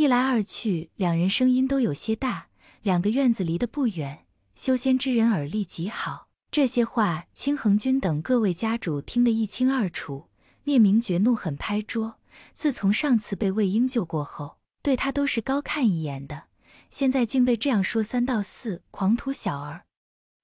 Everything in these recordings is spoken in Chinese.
一来二去，两人声音都有些大。两个院子离得不远，修仙之人耳力极好，这些话，清恒君等各位家主听得一清二楚。聂明觉怒狠拍桌，自从上次被魏婴救过后，对他都是高看一眼的，现在竟被这样说三道四，狂徒小儿！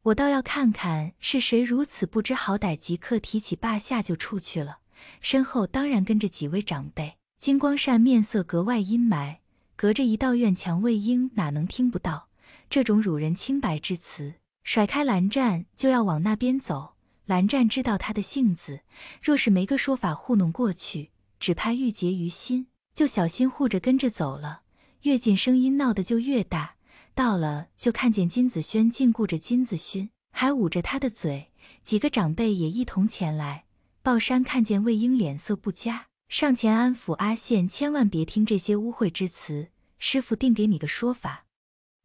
我倒要看看是谁如此不知好歹！即刻提起霸下就出去了，身后当然跟着几位长辈。金光善面色格外阴霾。隔着一道院墙，魏婴哪能听不到这种辱人清白之词？甩开蓝湛就要往那边走。蓝湛知道他的性子，若是没个说法糊弄过去，只怕郁结于心，就小心护着跟着走了。越近声音闹得就越大，到了就看见金子轩禁锢着金子勋，还捂着他的嘴。几个长辈也一同前来。鲍山看见魏婴脸色不佳。上前安抚阿羡，千万别听这些污秽之词，师傅定给你个说法。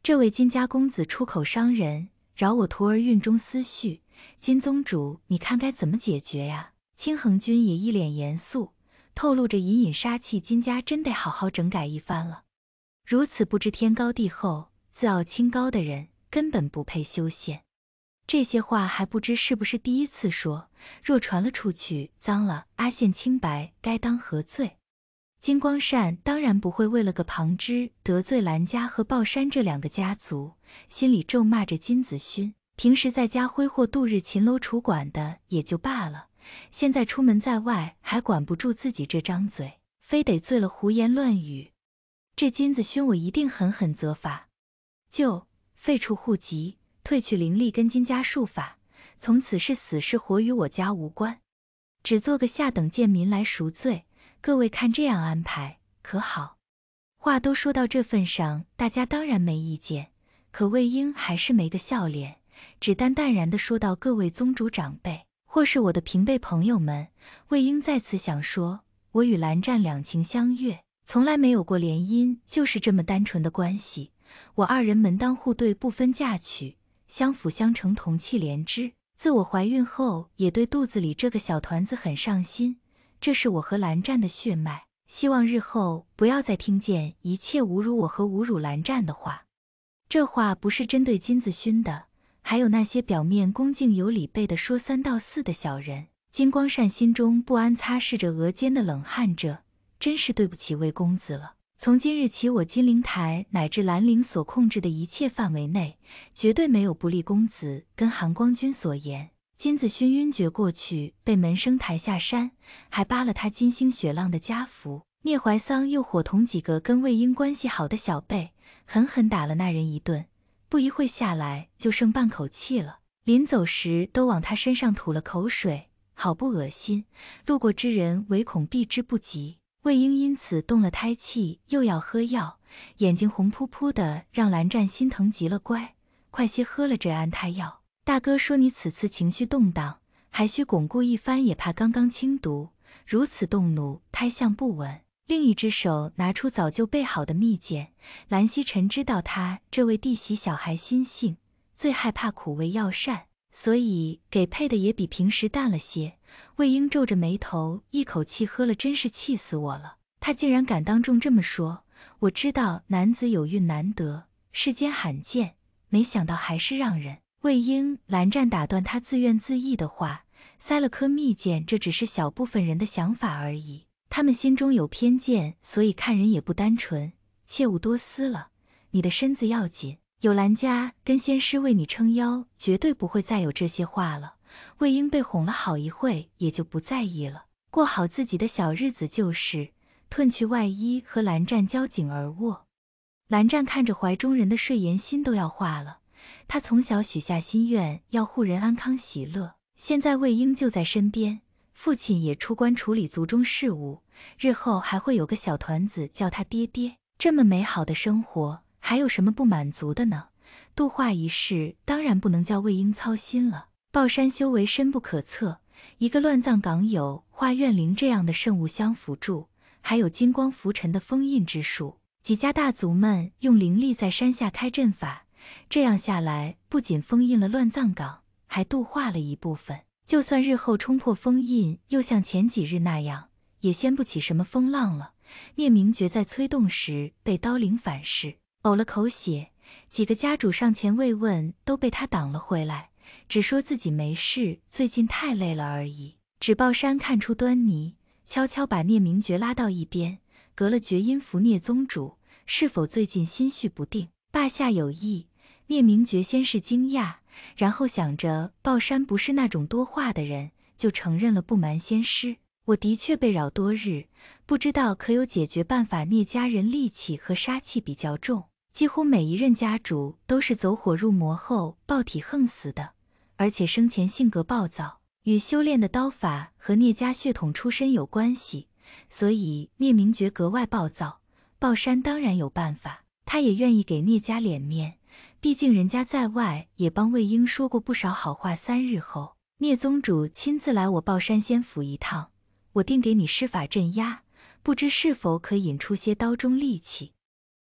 这位金家公子出口伤人，扰我徒儿运中思绪。金宗主，你看该怎么解决呀？青恒君也一脸严肃，透露着隐隐杀气。金家真得好好整改一番了，如此不知天高地厚、自傲清高的人，根本不配修仙。这些话还不知是不是第一次说，若传了出去，脏了阿羡清白，该当何罪？金光善当然不会为了个旁枝得罪兰家和鲍山这两个家族，心里咒骂着金子勋。平时在家挥霍度日、秦楼楚馆的也就罢了，现在出门在外还管不住自己这张嘴，非得醉了胡言乱语。这金子勋，我一定狠狠责罚，就废除户籍。退去灵力跟金家术法，从此是死是活与我家无关，只做个下等贱民来赎罪。各位看这样安排可好？话都说到这份上，大家当然没意见。可魏婴还是没个笑脸，只淡淡然的说道：“各位宗主长辈，或是我的平辈朋友们，魏婴在此想说，我与蓝湛两情相悦，从来没有过联姻，就是这么单纯的关系。我二人门当户对，不分嫁娶。”相辅相成，同气连枝。自我怀孕后，也对肚子里这个小团子很上心。这是我和蓝湛的血脉，希望日后不要再听见一切侮辱我和侮辱蓝湛的话。这话不是针对金子勋的，还有那些表面恭敬有礼，背的说三道四的小人。金光善心中不安，擦拭着额间的冷汗，这真是对不起魏公子了。从今日起，我金陵台乃至兰陵所控制的一切范围内，绝对没有不利公子跟韩光君所言。金子勋晕厥过去，被门生抬下山，还扒了他金星雪浪的家服。聂怀桑又伙同几个跟魏婴关系好的小辈，狠狠打了那人一顿。不一会下来，就剩半口气了。临走时，都往他身上吐了口水，好不恶心。路过之人，唯恐避之不及。魏婴因此动了胎气，又要喝药，眼睛红扑扑的，让蓝湛心疼极了。乖，快些喝了这安胎药。大哥说你此次情绪动荡，还需巩固一番，也怕刚刚清毒，如此动怒，胎相不稳。另一只手拿出早就备好的蜜饯。蓝曦臣知道他这位弟媳小孩心性，最害怕苦味药膳。所以给配的也比平时淡了些。魏婴皱着眉头，一口气喝了，真是气死我了！他竟然敢当众这么说！我知道男子有孕难得，世间罕见，没想到还是让人……魏婴、蓝湛打断他自怨自艾的话，塞了颗蜜饯。这只是小部分人的想法而已，他们心中有偏见，所以看人也不单纯，切勿多思了。你的身子要紧。有蓝家跟仙师为你撑腰，绝对不会再有这些话了。魏婴被哄了好一会，也就不在意了，过好自己的小日子就是。褪去外衣和蓝湛交颈而卧，蓝湛看着怀中人的睡颜，心都要化了。他从小许下心愿，要护人安康喜乐。现在魏婴就在身边，父亲也出关处理族中事务，日后还会有个小团子叫他爹爹。这么美好的生活。还有什么不满足的呢？度化一事当然不能叫魏婴操心了。抱山修为深不可测，一个乱葬岗有化怨灵这样的圣物相辅助，还有金光浮尘的封印之术，几家大族们用灵力在山下开阵法，这样下来不仅封印了乱葬岗，还度化了一部分。就算日后冲破封印，又像前几日那样，也掀不起什么风浪了。聂明觉在催动时被刀灵反噬。呕了口血，几个家主上前慰问，都被他挡了回来，只说自己没事，最近太累了而已。纸豹山看出端倪，悄悄把聂明觉拉到一边，隔了绝音符，聂宗主是否最近心绪不定？霸下有意。聂明觉先是惊讶，然后想着豹山不是那种多话的人，就承认了，不瞒仙师，我的确被扰多日，不知道可有解决办法。聂家人戾气和杀气比较重。几乎每一任家主都是走火入魔后暴体横死的，而且生前性格暴躁，与修炼的刀法和聂家血统出身有关系。所以聂明觉格外暴躁。暴山当然有办法，他也愿意给聂家脸面，毕竟人家在外也帮魏婴说过不少好话。三日后，聂宗主亲自来我暴山仙府一趟，我定给你施法镇压，不知是否可引出些刀中利器。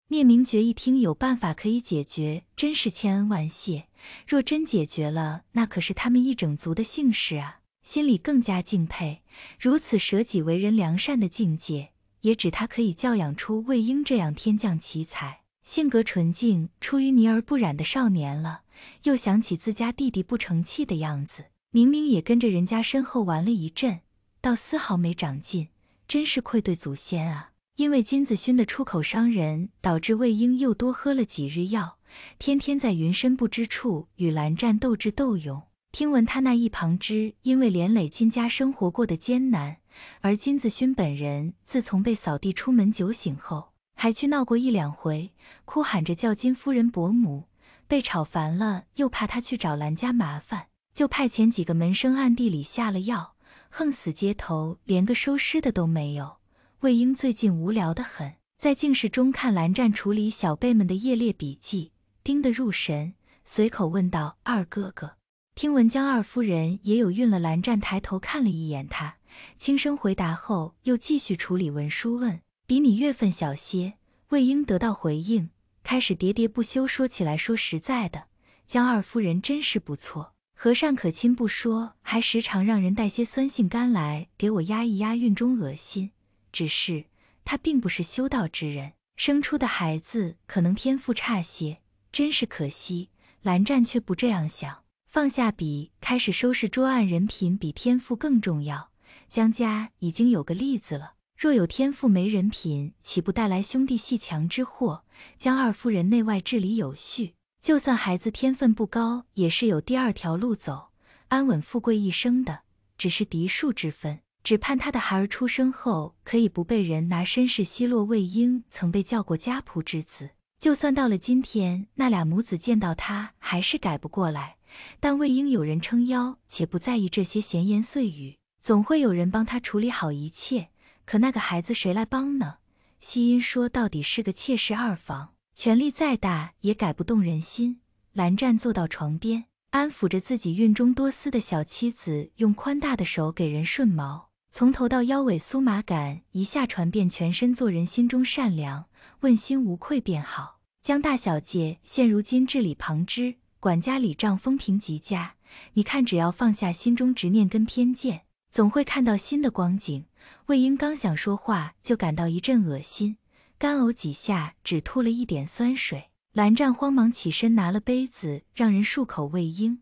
聂明觉一听有办法可以解决，真是千恩万谢。若真解决了，那可是他们一整族的幸事啊！心里更加敬佩，如此舍己为人、良善的境界，也只他可以教养出魏婴这样天降奇才、性格纯净、出淤泥而不染的少年了。又想起自家弟弟不成器的样子，明明也跟着人家身后玩了一阵，倒丝毫没长进，真是愧对祖先啊！因为金子勋的出口伤人，导致魏婴又多喝了几日药，天天在云深不知处与蓝湛斗智斗勇。听闻他那一旁之，因为连累金家生活过得艰难，而金子勋本人自从被扫地出门酒醒后，还去闹过一两回，哭喊着叫金夫人伯母，被吵烦了，又怕他去找蓝家麻烦，就派遣几个门生暗地里下了药，横死街头，连个收尸的都没有。魏婴最近无聊的很，在静室中看蓝湛处理小辈们的夜猎笔记，盯得入神，随口问道：“二哥哥，听闻江二夫人也有孕了？”蓝湛抬头看了一眼他，轻声回答后又继续处理文书，问：“比你月份小些？”魏婴得到回应，开始喋喋不休说起来：“说实在的，江二夫人真是不错，和善可亲不说，还时常让人带些酸杏干来给我压一压孕中恶心。”只是他并不是修道之人，生出的孩子可能天赋差些，真是可惜。蓝湛却不这样想，放下笔，开始收拾桌案。人品比天赋更重要。江家已经有个例子了，若有天赋没人品，岂不带来兄弟戏强之祸？江二夫人内外治理有序，就算孩子天分不高，也是有第二条路走，安稳富贵一生的，只是嫡庶之分。只盼他的孩儿出生后可以不被人拿身世奚落。魏婴曾被叫过家仆之子，就算到了今天，那俩母子见到他还是改不过来。但魏婴有人撑腰，且不在意这些闲言碎语，总会有人帮他处理好一切。可那个孩子谁来帮呢？西音说：“到底是个妾室二房，权力再大也改不动人心。”蓝湛坐到床边，安抚着自己孕中多思的小妻子，用宽大的手给人顺毛。从头到腰尾，酥麻感一下传遍全身。做人，心中善良，问心无愧便好。江大小姐现如今治理旁支，管家理账，风评极佳。你看，只要放下心中执念跟偏见，总会看到新的光景。魏婴刚想说话，就感到一阵恶心，干呕几下，只吐了一点酸水。蓝湛慌忙起身拿了杯子，让人漱口。魏婴，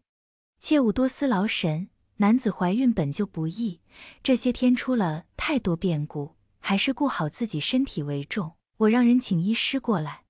切勿多思劳神。男子怀孕本就不易，这些天出了太多变故，还是顾好自己身体为重。我让人请医师过来。